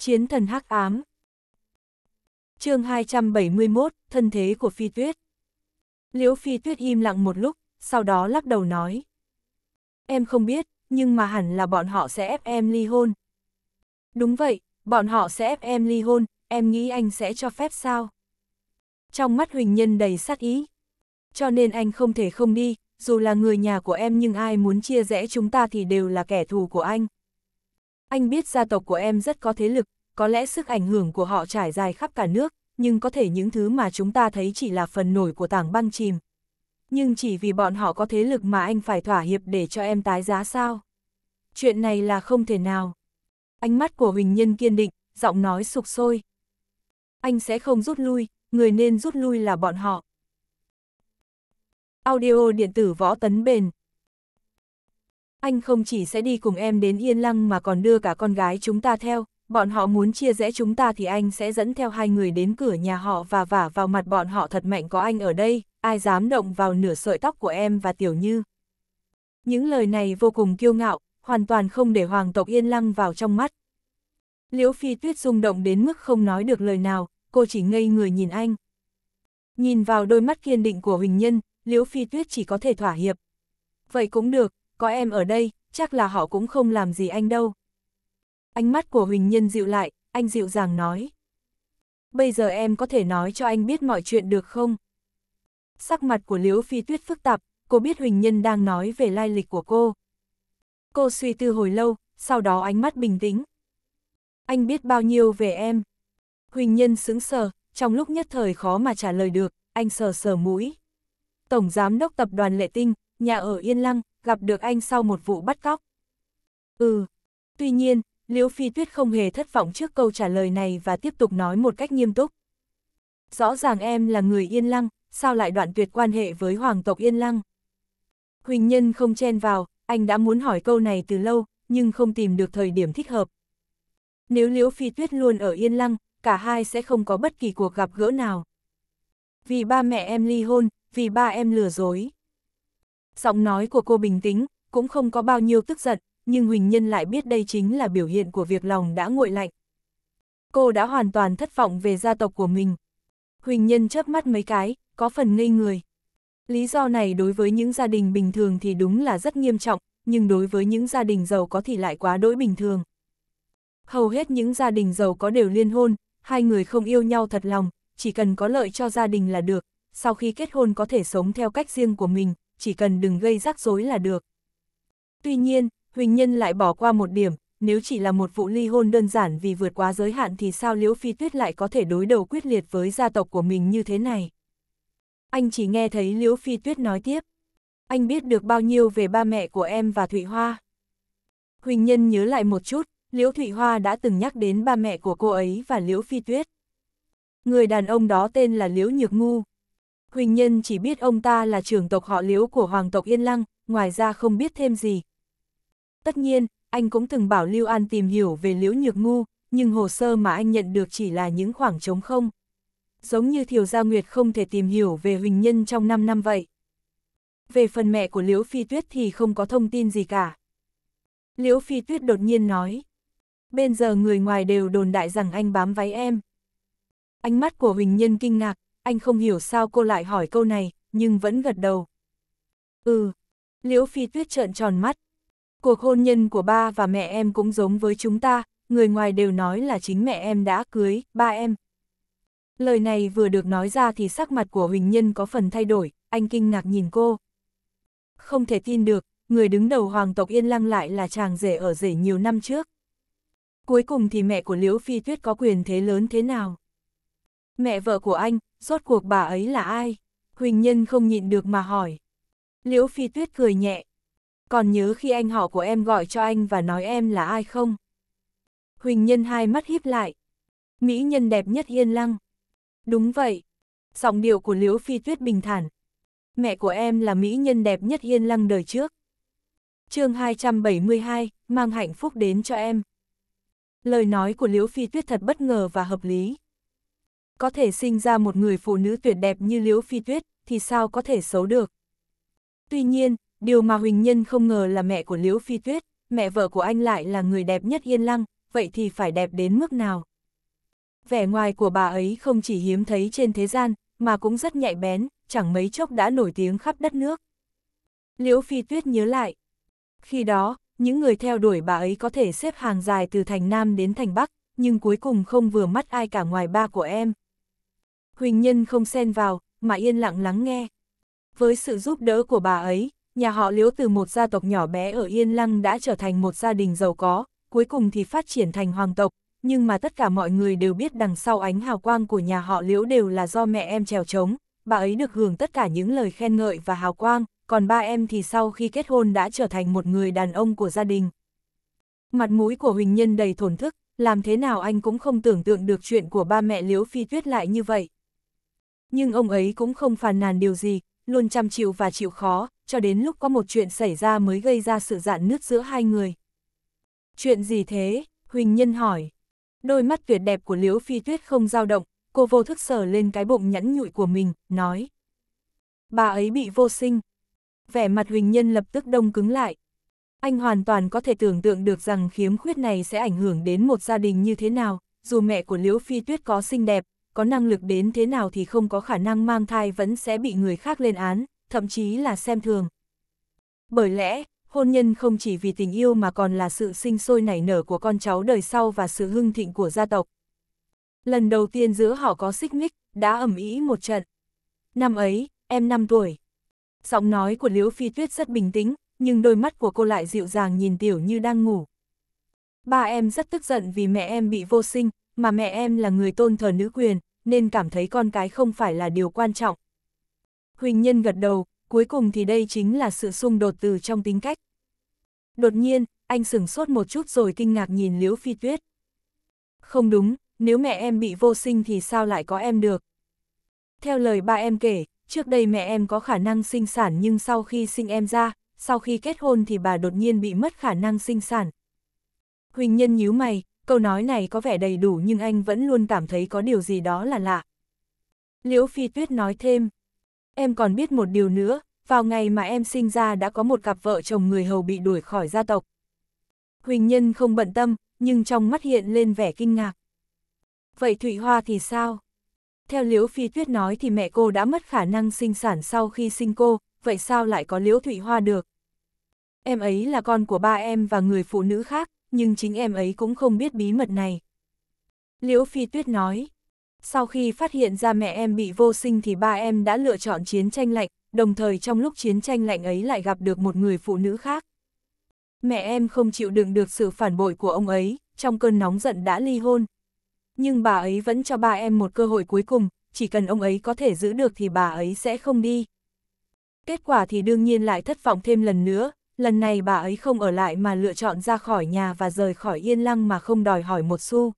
Chiến thần hắc ám. chương 271, thân thế của phi tuyết. Liễu phi tuyết im lặng một lúc, sau đó lắc đầu nói. Em không biết, nhưng mà hẳn là bọn họ sẽ ép em ly hôn. Đúng vậy, bọn họ sẽ ép em ly hôn, em nghĩ anh sẽ cho phép sao? Trong mắt Huỳnh Nhân đầy sát ý. Cho nên anh không thể không đi, dù là người nhà của em nhưng ai muốn chia rẽ chúng ta thì đều là kẻ thù của anh. Anh biết gia tộc của em rất có thế lực, có lẽ sức ảnh hưởng của họ trải dài khắp cả nước, nhưng có thể những thứ mà chúng ta thấy chỉ là phần nổi của tảng băng chìm. Nhưng chỉ vì bọn họ có thế lực mà anh phải thỏa hiệp để cho em tái giá sao? Chuyện này là không thể nào. Ánh mắt của Huỳnh Nhân kiên định, giọng nói sục sôi. Anh sẽ không rút lui, người nên rút lui là bọn họ. Audio điện tử võ tấn bền anh không chỉ sẽ đi cùng em đến Yên Lăng mà còn đưa cả con gái chúng ta theo, bọn họ muốn chia rẽ chúng ta thì anh sẽ dẫn theo hai người đến cửa nhà họ và vả vào mặt bọn họ thật mạnh có anh ở đây, ai dám động vào nửa sợi tóc của em và Tiểu Như. Những lời này vô cùng kiêu ngạo, hoàn toàn không để hoàng tộc Yên Lăng vào trong mắt. Liễu Phi Tuyết rung động đến mức không nói được lời nào, cô chỉ ngây người nhìn anh. Nhìn vào đôi mắt kiên định của Huỳnh Nhân, Liễu Phi Tuyết chỉ có thể thỏa hiệp. Vậy cũng được, có em ở đây, chắc là họ cũng không làm gì anh đâu. Ánh mắt của Huỳnh Nhân dịu lại, anh dịu dàng nói. Bây giờ em có thể nói cho anh biết mọi chuyện được không? Sắc mặt của Liễu Phi Tuyết phức tạp, cô biết Huỳnh Nhân đang nói về lai lịch của cô. Cô suy tư hồi lâu, sau đó ánh mắt bình tĩnh. Anh biết bao nhiêu về em? Huỳnh Nhân sững sờ, trong lúc nhất thời khó mà trả lời được, anh sờ sờ mũi. Tổng Giám đốc Tập đoàn Lệ Tinh, nhà ở Yên Lăng, gặp được anh sau một vụ bắt cóc. Ừ. Tuy nhiên, Liễu Phi Tuyết không hề thất vọng trước câu trả lời này và tiếp tục nói một cách nghiêm túc. Rõ ràng em là người Yên Lăng, sao lại đoạn tuyệt quan hệ với hoàng tộc Yên Lăng? Huỳnh Nhân không chen vào, anh đã muốn hỏi câu này từ lâu, nhưng không tìm được thời điểm thích hợp. Nếu Liễu Phi Tuyết luôn ở Yên Lăng, cả hai sẽ không có bất kỳ cuộc gặp gỡ nào. Vì ba mẹ em ly hôn, vì ba em lừa dối giọng nói của cô bình tĩnh, cũng không có bao nhiêu tức giận, nhưng Huỳnh Nhân lại biết đây chính là biểu hiện của việc lòng đã nguội lạnh. Cô đã hoàn toàn thất vọng về gia tộc của mình. Huỳnh Nhân chớp mắt mấy cái, có phần ngây người. Lý do này đối với những gia đình bình thường thì đúng là rất nghiêm trọng, nhưng đối với những gia đình giàu có thì lại quá đỗi bình thường. Hầu hết những gia đình giàu có đều liên hôn, hai người không yêu nhau thật lòng, chỉ cần có lợi cho gia đình là được, sau khi kết hôn có thể sống theo cách riêng của mình, chỉ cần đừng gây rắc rối là được. Tuy nhiên, Huỳnh Nhân lại bỏ qua một điểm, nếu chỉ là một vụ ly hôn đơn giản vì vượt quá giới hạn thì sao Liễu Phi Tuyết lại có thể đối đầu quyết liệt với gia tộc của mình như thế này. Anh chỉ nghe thấy Liễu Phi Tuyết nói tiếp. Anh biết được bao nhiêu về ba mẹ của em và Thụy Hoa. Huỳnh Nhân nhớ lại một chút, Liễu Thụy Hoa đã từng nhắc đến ba mẹ của cô ấy và Liễu Phi Tuyết. Người đàn ông đó tên là Liễu Nhược Ngu, Huỳnh Nhân chỉ biết ông ta là trưởng tộc họ liễu của Hoàng tộc Yên Lăng, ngoài ra không biết thêm gì. Tất nhiên, anh cũng từng bảo Lưu An tìm hiểu về liễu nhược ngu, nhưng hồ sơ mà anh nhận được chỉ là những khoảng trống không. Giống như Thiều Gia Nguyệt không thể tìm hiểu về Huỳnh Nhân trong 5 năm vậy. Về phần mẹ của Liễu Phi Tuyết thì không có thông tin gì cả. Liễu Phi Tuyết đột nhiên nói, bên giờ người ngoài đều đồn đại rằng anh bám váy em. Ánh mắt của Huỳnh Nhân kinh ngạc, anh không hiểu sao cô lại hỏi câu này, nhưng vẫn gật đầu. Ừ, Liễu Phi Tuyết trợn tròn mắt. Cuộc hôn nhân của ba và mẹ em cũng giống với chúng ta, người ngoài đều nói là chính mẹ em đã cưới, ba em. Lời này vừa được nói ra thì sắc mặt của Huỳnh Nhân có phần thay đổi, anh kinh ngạc nhìn cô. Không thể tin được, người đứng đầu hoàng tộc Yên Lăng lại là chàng rể ở rể nhiều năm trước. Cuối cùng thì mẹ của Liễu Phi Tuyết có quyền thế lớn thế nào? mẹ vợ của anh, rốt cuộc bà ấy là ai? Huỳnh Nhân không nhịn được mà hỏi. Liễu Phi Tuyết cười nhẹ. Còn nhớ khi anh họ của em gọi cho anh và nói em là ai không? Huỳnh Nhân hai mắt híp lại. Mỹ nhân đẹp nhất yên lăng. Đúng vậy. Giọng điệu của Liễu Phi Tuyết bình thản. Mẹ của em là Mỹ nhân đẹp nhất yên lăng đời trước. chương 272, mang hạnh phúc đến cho em. Lời nói của Liễu Phi Tuyết thật bất ngờ và hợp lý có thể sinh ra một người phụ nữ tuyệt đẹp như Liễu Phi Tuyết, thì sao có thể xấu được. Tuy nhiên, điều mà Huỳnh Nhân không ngờ là mẹ của Liễu Phi Tuyết, mẹ vợ của anh lại là người đẹp nhất Yên Lăng, vậy thì phải đẹp đến mức nào? Vẻ ngoài của bà ấy không chỉ hiếm thấy trên thế gian, mà cũng rất nhạy bén, chẳng mấy chốc đã nổi tiếng khắp đất nước. Liễu Phi Tuyết nhớ lại. Khi đó, những người theo đuổi bà ấy có thể xếp hàng dài từ thành Nam đến thành Bắc, nhưng cuối cùng không vừa mắt ai cả ngoài ba của em, Huỳnh Nhân không xen vào, mà yên lặng lắng nghe. Với sự giúp đỡ của bà ấy, nhà họ Liễu từ một gia tộc nhỏ bé ở Yên Lăng đã trở thành một gia đình giàu có, cuối cùng thì phát triển thành hoàng tộc, nhưng mà tất cả mọi người đều biết đằng sau ánh hào quang của nhà họ Liễu đều là do mẹ em trèo trống, bà ấy được hưởng tất cả những lời khen ngợi và hào quang, còn ba em thì sau khi kết hôn đã trở thành một người đàn ông của gia đình. Mặt mũi của Huỳnh Nhân đầy thổn thức, làm thế nào anh cũng không tưởng tượng được chuyện của ba mẹ Liễu Phi Tuyết lại như vậy nhưng ông ấy cũng không phàn nàn điều gì, luôn chăm chịu và chịu khó, cho đến lúc có một chuyện xảy ra mới gây ra sự dạn nứt giữa hai người. Chuyện gì thế? Huỳnh Nhân hỏi. Đôi mắt tuyệt đẹp của Liễu Phi Tuyết không dao động, cô vô thức sờ lên cái bụng nhẵn nhụi của mình, nói. Bà ấy bị vô sinh. Vẻ mặt Huỳnh Nhân lập tức đông cứng lại. Anh hoàn toàn có thể tưởng tượng được rằng khiếm khuyết này sẽ ảnh hưởng đến một gia đình như thế nào, dù mẹ của Liễu Phi Tuyết có xinh đẹp, có năng lực đến thế nào thì không có khả năng mang thai vẫn sẽ bị người khác lên án, thậm chí là xem thường. Bởi lẽ, hôn nhân không chỉ vì tình yêu mà còn là sự sinh sôi nảy nở của con cháu đời sau và sự hưng thịnh của gia tộc. Lần đầu tiên giữa họ có xích mích, đã ẩm ý một trận. Năm ấy, em 5 tuổi. Giọng nói của Liễu Phi Tuyết rất bình tĩnh, nhưng đôi mắt của cô lại dịu dàng nhìn Tiểu Như đang ngủ. Ba em rất tức giận vì mẹ em bị vô sinh, mà mẹ em là người tôn thờ nữ quyền, nên cảm thấy con cái không phải là điều quan trọng. Huỳnh Nhân gật đầu, cuối cùng thì đây chính là sự xung đột từ trong tính cách. Đột nhiên, anh sửng sốt một chút rồi kinh ngạc nhìn Liễu Phi Tuyết. Không đúng, nếu mẹ em bị vô sinh thì sao lại có em được? Theo lời ba em kể, trước đây mẹ em có khả năng sinh sản nhưng sau khi sinh em ra, sau khi kết hôn thì bà đột nhiên bị mất khả năng sinh sản. Huỳnh Nhân nhíu mày, câu nói này có vẻ đầy đủ nhưng anh vẫn luôn cảm thấy có điều gì đó là lạ. Liễu Phi Tuyết nói thêm, em còn biết một điều nữa, vào ngày mà em sinh ra đã có một cặp vợ chồng người hầu bị đuổi khỏi gia tộc. Huỳnh Nhân không bận tâm, nhưng trong mắt hiện lên vẻ kinh ngạc. Vậy Thụy Hoa thì sao? Theo Liễu Phi Tuyết nói thì mẹ cô đã mất khả năng sinh sản sau khi sinh cô, vậy sao lại có Liễu Thụy Hoa được? Em ấy là con của ba em và người phụ nữ khác, nhưng chính em ấy cũng không biết bí mật này. Liễu Phi Tuyết nói, sau khi phát hiện ra mẹ em bị vô sinh thì ba em đã lựa chọn chiến tranh lạnh, đồng thời trong lúc chiến tranh lạnh ấy lại gặp được một người phụ nữ khác. Mẹ em không chịu đựng được sự phản bội của ông ấy, trong cơn nóng giận đã ly hôn. Nhưng bà ấy vẫn cho ba em một cơ hội cuối cùng, chỉ cần ông ấy có thể giữ được thì bà ấy sẽ không đi. Kết quả thì đương nhiên lại thất vọng thêm lần nữa, lần này bà ấy không ở lại mà lựa chọn ra khỏi nhà và rời khỏi yên lăng mà không đòi hỏi một xu.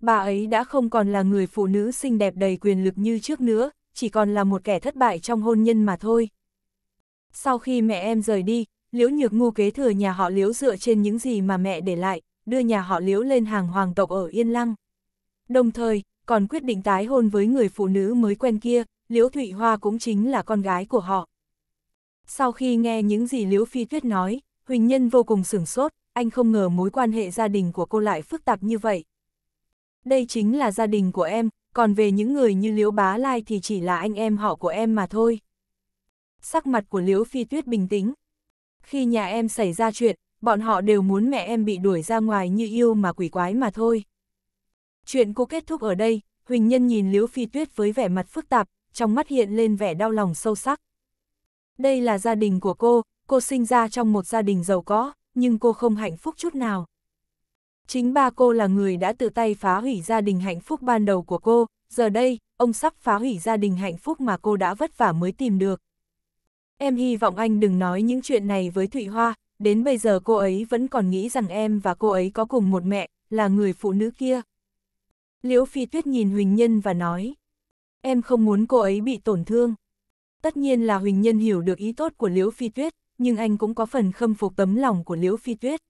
Bà ấy đã không còn là người phụ nữ xinh đẹp đầy quyền lực như trước nữa, chỉ còn là một kẻ thất bại trong hôn nhân mà thôi. Sau khi mẹ em rời đi, Liễu Nhược Ngu kế thừa nhà họ Liễu dựa trên những gì mà mẹ để lại, đưa nhà họ Liễu lên hàng hoàng tộc ở Yên Lăng. Đồng thời, còn quyết định tái hôn với người phụ nữ mới quen kia, Liễu Thụy Hoa cũng chính là con gái của họ. Sau khi nghe những gì Liễu Phi Tuyết nói, Huỳnh Nhân vô cùng sửng sốt, anh không ngờ mối quan hệ gia đình của cô lại phức tạp như vậy. Đây chính là gia đình của em, còn về những người như Liễu Bá Lai thì chỉ là anh em họ của em mà thôi. Sắc mặt của Liễu Phi Tuyết bình tĩnh. Khi nhà em xảy ra chuyện, bọn họ đều muốn mẹ em bị đuổi ra ngoài như yêu mà quỷ quái mà thôi. Chuyện cô kết thúc ở đây, Huỳnh Nhân nhìn Liễu Phi Tuyết với vẻ mặt phức tạp, trong mắt hiện lên vẻ đau lòng sâu sắc đây là gia đình của cô, cô sinh ra trong một gia đình giàu có, nhưng cô không hạnh phúc chút nào. Chính ba cô là người đã tự tay phá hủy gia đình hạnh phúc ban đầu của cô, giờ đây, ông sắp phá hủy gia đình hạnh phúc mà cô đã vất vả mới tìm được. Em hy vọng anh đừng nói những chuyện này với Thụy Hoa, đến bây giờ cô ấy vẫn còn nghĩ rằng em và cô ấy có cùng một mẹ, là người phụ nữ kia. Liễu Phi Tuyết nhìn Huỳnh Nhân và nói, em không muốn cô ấy bị tổn thương. Tất nhiên là Huỳnh Nhân hiểu được ý tốt của Liễu Phi Tuyết, nhưng anh cũng có phần khâm phục tấm lòng của Liễu Phi Tuyết.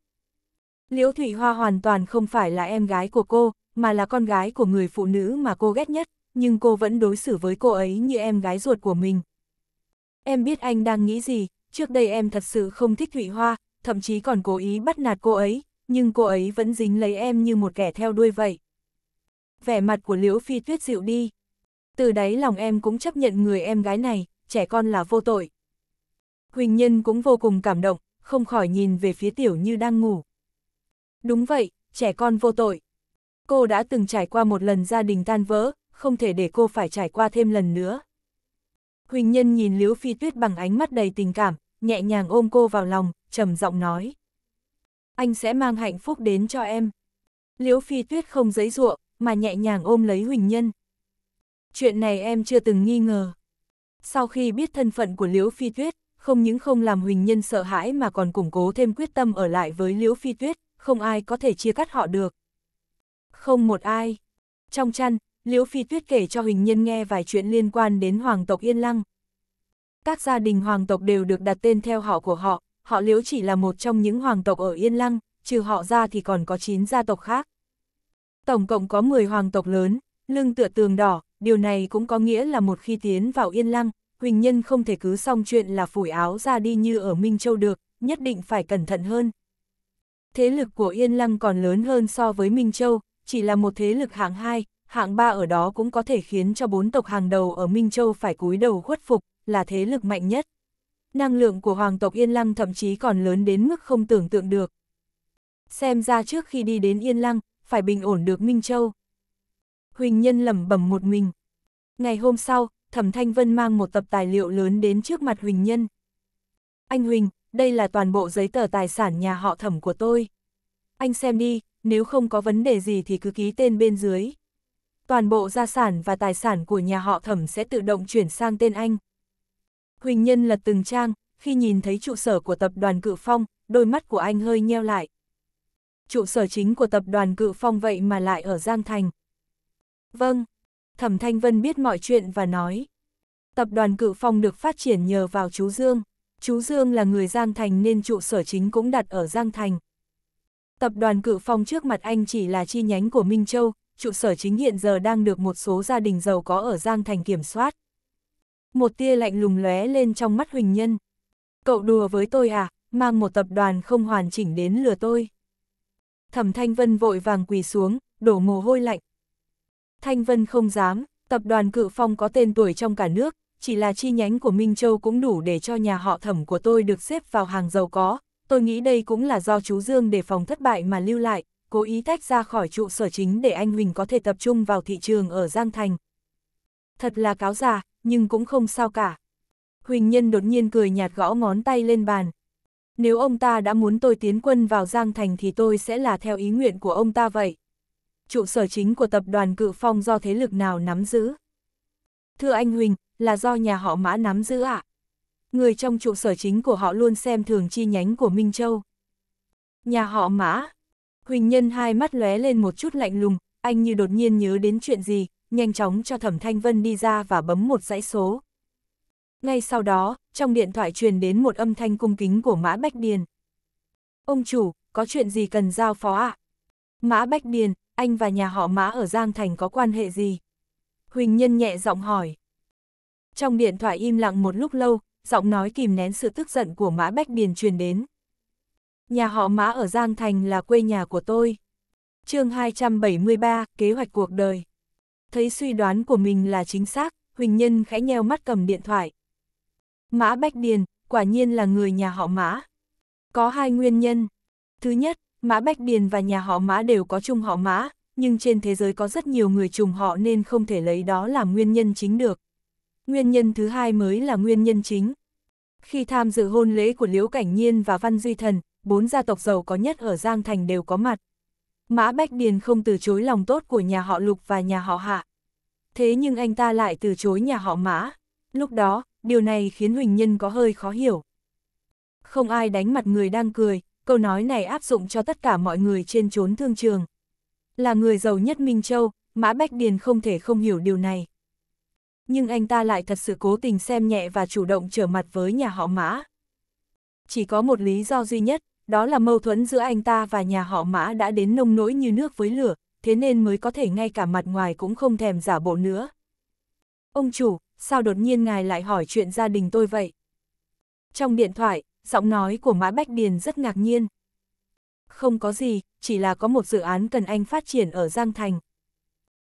Liễu Thụy Hoa hoàn toàn không phải là em gái của cô, mà là con gái của người phụ nữ mà cô ghét nhất, nhưng cô vẫn đối xử với cô ấy như em gái ruột của mình. Em biết anh đang nghĩ gì, trước đây em thật sự không thích Thụy Hoa, thậm chí còn cố ý bắt nạt cô ấy, nhưng cô ấy vẫn dính lấy em như một kẻ theo đuôi vậy. Vẻ mặt của Liễu Phi Tuyết dịu đi. Từ đấy lòng em cũng chấp nhận người em gái này, trẻ con là vô tội. Huỳnh Nhân cũng vô cùng cảm động, không khỏi nhìn về phía tiểu như đang ngủ. Đúng vậy, trẻ con vô tội. Cô đã từng trải qua một lần gia đình tan vỡ, không thể để cô phải trải qua thêm lần nữa. Huỳnh Nhân nhìn Liễu Phi Tuyết bằng ánh mắt đầy tình cảm, nhẹ nhàng ôm cô vào lòng, trầm giọng nói. Anh sẽ mang hạnh phúc đến cho em. Liễu Phi Tuyết không giấy ruộng, mà nhẹ nhàng ôm lấy Huỳnh Nhân. Chuyện này em chưa từng nghi ngờ. Sau khi biết thân phận của Liễu Phi Tuyết, không những không làm Huỳnh Nhân sợ hãi mà còn củng cố thêm quyết tâm ở lại với Liễu Phi Tuyết, không ai có thể chia cắt họ được. Không một ai. Trong chăn, Liễu Phi Tuyết kể cho Huỳnh Nhân nghe vài chuyện liên quan đến Hoàng tộc Yên Lăng. Các gia đình Hoàng tộc đều được đặt tên theo họ của họ, họ Liễu chỉ là một trong những Hoàng tộc ở Yên Lăng, trừ họ ra thì còn có 9 gia tộc khác. Tổng cộng có 10 Hoàng tộc lớn, Lưng tựa tường đỏ, điều này cũng có nghĩa là một khi tiến vào yên lăng, Huỳnh Nhân không thể cứ xong chuyện là phủi áo ra đi như ở Minh Châu được, nhất định phải cẩn thận hơn. Thế lực của Yên Lăng còn lớn hơn so với Minh Châu, chỉ là một thế lực hạng 2, hạng 3 ở đó cũng có thể khiến cho bốn tộc hàng đầu ở Minh Châu phải cúi đầu khuất phục, là thế lực mạnh nhất. Năng lượng của hoàng tộc Yên Lăng thậm chí còn lớn đến mức không tưởng tượng được. Xem ra trước khi đi đến Yên Lăng, phải bình ổn được Minh Châu. Huỳnh Nhân lẩm bẩm một mình. Ngày hôm sau, Thẩm Thanh Vân mang một tập tài liệu lớn đến trước mặt Huỳnh Nhân. Anh Huỳnh, đây là toàn bộ giấy tờ tài sản nhà họ thẩm của tôi. Anh xem đi, nếu không có vấn đề gì thì cứ ký tên bên dưới. Toàn bộ gia sản và tài sản của nhà họ thẩm sẽ tự động chuyển sang tên anh. Huỳnh Nhân lật từng trang, khi nhìn thấy trụ sở của tập đoàn Cự Phong, đôi mắt của anh hơi nheo lại. Trụ sở chính của tập đoàn Cự Phong vậy mà lại ở Giang Thành. Vâng. Thẩm Thanh Vân biết mọi chuyện và nói. Tập đoàn Cự Phong được phát triển nhờ vào chú Dương. Chú Dương là người Giang Thành nên trụ sở chính cũng đặt ở Giang Thành. Tập đoàn Cự Phong trước mặt anh chỉ là chi nhánh của Minh Châu, trụ sở chính hiện giờ đang được một số gia đình giàu có ở Giang Thành kiểm soát. Một tia lạnh lùng lóe lên trong mắt Huỳnh Nhân. Cậu đùa với tôi à, mang một tập đoàn không hoàn chỉnh đến lừa tôi. Thẩm Thanh Vân vội vàng quỳ xuống, đổ mồ hôi lạnh, Thanh Vân không dám, tập đoàn cự phong có tên tuổi trong cả nước, chỉ là chi nhánh của Minh Châu cũng đủ để cho nhà họ thẩm của tôi được xếp vào hàng giàu có. Tôi nghĩ đây cũng là do chú Dương để phòng thất bại mà lưu lại, cố ý tách ra khỏi trụ sở chính để anh Huỳnh có thể tập trung vào thị trường ở Giang Thành. Thật là cáo già, nhưng cũng không sao cả. Huỳnh Nhân đột nhiên cười nhạt gõ ngón tay lên bàn. Nếu ông ta đã muốn tôi tiến quân vào Giang Thành thì tôi sẽ là theo ý nguyện của ông ta vậy trụ sở chính của tập đoàn Cự Phong do thế lực nào nắm giữ? Thưa anh Huỳnh, là do nhà họ Mã nắm giữ ạ? À? Người trong trụ sở chính của họ luôn xem thường chi nhánh của Minh Châu. Nhà họ Mã. Huỳnh Nhân hai mắt lóe lên một chút lạnh lùng, anh như đột nhiên nhớ đến chuyện gì, nhanh chóng cho Thẩm Thanh Vân đi ra và bấm một dãy số. Ngay sau đó, trong điện thoại truyền đến một âm thanh cung kính của Mã Bách Điền. Ông chủ, có chuyện gì cần giao phó ạ? À? Mã Bách Điền, anh và nhà họ mã ở Giang Thành có quan hệ gì? Huỳnh Nhân nhẹ giọng hỏi. Trong điện thoại im lặng một lúc lâu, giọng nói kìm nén sự tức giận của Mã Bách Điền truyền đến. Nhà họ Mã ở Giang Thành là quê nhà của tôi. chương 273, kế hoạch cuộc đời. Thấy suy đoán của mình là chính xác, Huỳnh Nhân khẽ nheo mắt cầm điện thoại. Mã Bách Điền, quả nhiên là người nhà họ Mã. Có hai nguyên nhân. Thứ nhất, Mã Bách Điền và nhà họ Mã đều có chung họ Mã, nhưng trên thế giới có rất nhiều người trùng họ nên không thể lấy đó làm nguyên nhân chính được. Nguyên nhân thứ hai mới là nguyên nhân chính. Khi tham dự hôn lễ của Liễu Cảnh Nhiên và Văn Duy Thần, bốn gia tộc giàu có nhất ở Giang Thành đều có mặt. Mã Bách Điền không từ chối lòng tốt của nhà họ Lục và nhà họ Hạ. Thế nhưng anh ta lại từ chối nhà họ Mã. Lúc đó, điều này khiến Huỳnh Nhân có hơi khó hiểu. Không ai đánh mặt người đang cười, câu nói này áp dụng cho tất cả mọi người trên chốn thương trường. Là người giàu nhất Minh Châu, Mã Bách Điền không thể không hiểu điều này. Nhưng anh ta lại thật sự cố tình xem nhẹ và chủ động trở mặt với nhà họ Mã. Chỉ có một lý do duy nhất, đó là mâu thuẫn giữa anh ta và nhà họ Mã đã đến nông nỗi như nước với lửa, thế nên mới có thể ngay cả mặt ngoài cũng không thèm giả bộ nữa. Ông chủ, sao đột nhiên ngài lại hỏi chuyện gia đình tôi vậy? Trong điện thoại, giọng nói của Mã Bách Điền rất ngạc nhiên. Không có gì, chỉ là có một dự án cần anh phát triển ở Giang Thành.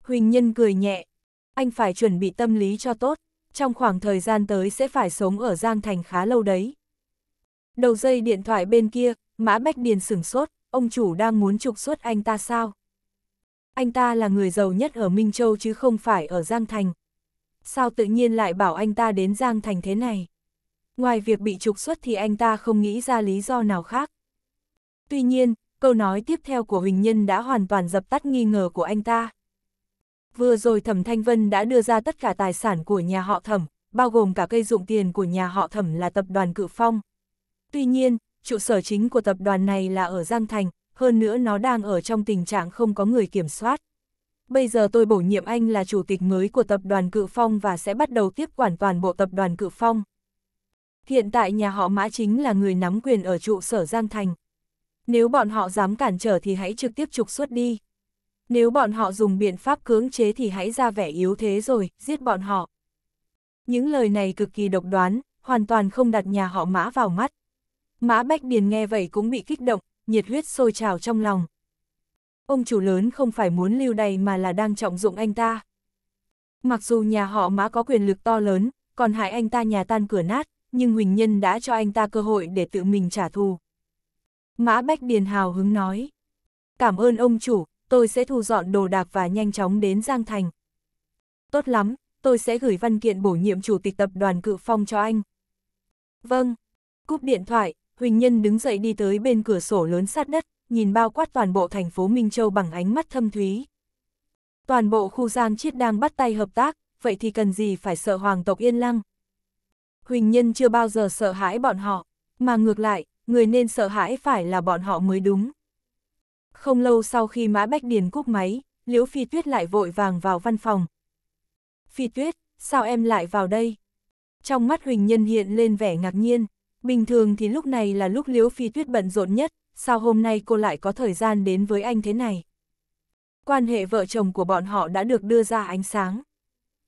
Huỳnh Nhân cười nhẹ, anh phải chuẩn bị tâm lý cho tốt, trong khoảng thời gian tới sẽ phải sống ở Giang Thành khá lâu đấy. Đầu dây điện thoại bên kia, Mã Bách Điền sửng sốt, ông chủ đang muốn trục xuất anh ta sao? Anh ta là người giàu nhất ở Minh Châu chứ không phải ở Giang Thành. Sao tự nhiên lại bảo anh ta đến Giang Thành thế này? ngoài việc bị trục xuất thì anh ta không nghĩ ra lý do nào khác. Tuy nhiên, câu nói tiếp theo của Huỳnh Nhân đã hoàn toàn dập tắt nghi ngờ của anh ta. Vừa rồi Thẩm Thanh Vân đã đưa ra tất cả tài sản của nhà họ Thẩm, bao gồm cả cây dụng tiền của nhà họ Thẩm là tập đoàn Cự Phong. Tuy nhiên, trụ sở chính của tập đoàn này là ở Giang Thành, hơn nữa nó đang ở trong tình trạng không có người kiểm soát. Bây giờ tôi bổ nhiệm anh là chủ tịch mới của tập đoàn Cự Phong và sẽ bắt đầu tiếp quản toàn bộ tập đoàn Cự Phong. Hiện tại nhà họ Mã chính là người nắm quyền ở trụ sở Giang Thành. Nếu bọn họ dám cản trở thì hãy trực tiếp trục xuất đi. Nếu bọn họ dùng biện pháp cưỡng chế thì hãy ra vẻ yếu thế rồi, giết bọn họ. Những lời này cực kỳ độc đoán, hoàn toàn không đặt nhà họ Mã vào mắt. Mã Bách Điền nghe vậy cũng bị kích động, nhiệt huyết sôi trào trong lòng. Ông chủ lớn không phải muốn lưu đày mà là đang trọng dụng anh ta. Mặc dù nhà họ Mã có quyền lực to lớn, còn hại anh ta nhà tan cửa nát, nhưng Huỳnh Nhân đã cho anh ta cơ hội để tự mình trả thù. Mã Bách Điền hào hứng nói. Cảm ơn ông chủ, tôi sẽ thu dọn đồ đạc và nhanh chóng đến Giang Thành. Tốt lắm, tôi sẽ gửi văn kiện bổ nhiệm chủ tịch tập đoàn cự phong cho anh. Vâng. Cúp điện thoại, Huỳnh Nhân đứng dậy đi tới bên cửa sổ lớn sát đất, nhìn bao quát toàn bộ thành phố Minh Châu bằng ánh mắt thâm thúy. Toàn bộ khu Giang Chiết đang bắt tay hợp tác, vậy thì cần gì phải sợ hoàng tộc Yên Lăng. Huỳnh Nhân chưa bao giờ sợ hãi bọn họ, mà ngược lại, người nên sợ hãi phải là bọn họ mới đúng. Không lâu sau khi Mã Bách Điền cúp máy, Liễu Phi Tuyết lại vội vàng vào văn phòng. Phi Tuyết, sao em lại vào đây? Trong mắt Huỳnh Nhân hiện lên vẻ ngạc nhiên, bình thường thì lúc này là lúc Liễu Phi Tuyết bận rộn nhất, sao hôm nay cô lại có thời gian đến với anh thế này? Quan hệ vợ chồng của bọn họ đã được đưa ra ánh sáng.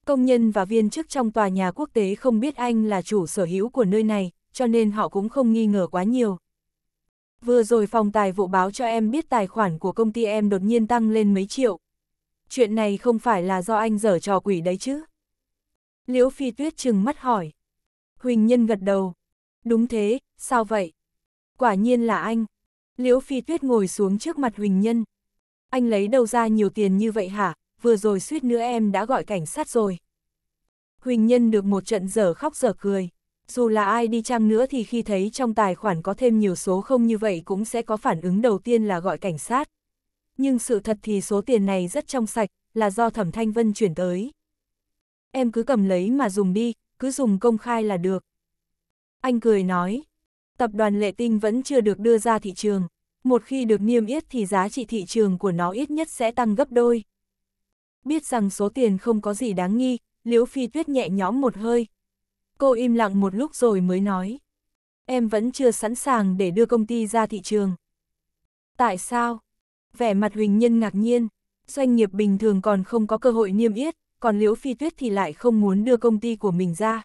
Công nhân và viên chức trong tòa nhà quốc tế không biết anh là chủ sở hữu của nơi này, cho nên họ cũng không nghi ngờ quá nhiều. Vừa rồi phòng tài vụ báo cho em biết tài khoản của công ty em đột nhiên tăng lên mấy triệu. Chuyện này không phải là do anh dở trò quỷ đấy chứ? Liễu Phi Tuyết chừng mắt hỏi. Huỳnh Nhân gật đầu. Đúng thế, sao vậy? Quả nhiên là anh. Liễu Phi Tuyết ngồi xuống trước mặt Huỳnh Nhân. Anh lấy đâu ra nhiều tiền như vậy hả? vừa rồi suýt nữa em đã gọi cảnh sát rồi. Huỳnh Nhân được một trận dở khóc dở cười. Dù là ai đi chăng nữa thì khi thấy trong tài khoản có thêm nhiều số không như vậy cũng sẽ có phản ứng đầu tiên là gọi cảnh sát. Nhưng sự thật thì số tiền này rất trong sạch, là do Thẩm Thanh Vân chuyển tới. Em cứ cầm lấy mà dùng đi, cứ dùng công khai là được. Anh cười nói, tập đoàn lệ tinh vẫn chưa được đưa ra thị trường. Một khi được niêm yết thì giá trị thị trường của nó ít nhất sẽ tăng gấp đôi biết rằng số tiền không có gì đáng nghi, Liễu Phi Tuyết nhẹ nhõm một hơi. Cô im lặng một lúc rồi mới nói. Em vẫn chưa sẵn sàng để đưa công ty ra thị trường. Tại sao? Vẻ mặt Huỳnh Nhân ngạc nhiên. Doanh nghiệp bình thường còn không có cơ hội niêm yết, còn Liễu Phi Tuyết thì lại không muốn đưa công ty của mình ra.